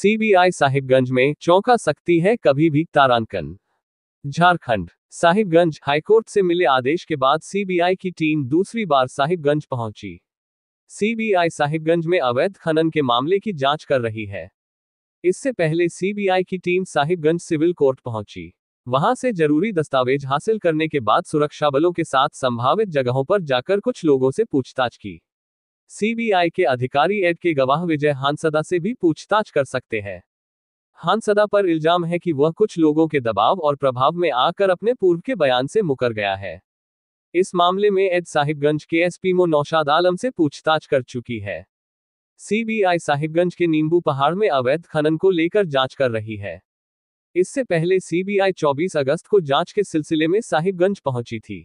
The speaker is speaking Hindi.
सीबीआई साहिबगंज में चौंका सकती है कभी भी तारांकन झारखंड साहिबगंज हाईकोर्ट से मिले आदेश के बाद सीबीआई की टीम दूसरी बार साहिबगंज पहुंची सीबीआई साहिबगंज में अवैध खनन के मामले की जांच कर रही है इससे पहले सीबीआई की टीम साहिबगंज सिविल कोर्ट पहुंची वहां से जरूरी दस्तावेज हासिल करने के बाद सुरक्षा बलों के साथ संभावित जगहों पर जाकर कुछ लोगों से पूछताछ की सीबीआई के अधिकारी एड के गवाह विजय हांसदा से भी पूछताछ कर सकते हैं हांसदा पर इल्जाम है कि वह कुछ लोगों के दबाव और प्रभाव में आकर अपने पूर्व के बयान से मुकर गया है इस मामले में एड साहिबगंज के एसपी मो नौशाद आलम से पूछताछ कर चुकी है सीबीआई साहिबगंज के नींबू पहाड़ में अवैध खनन को लेकर जांच कर रही है इससे पहले सीबीआई 24 अगस्त को जांच के सिलसिले में साहिबगंज पहुंची थी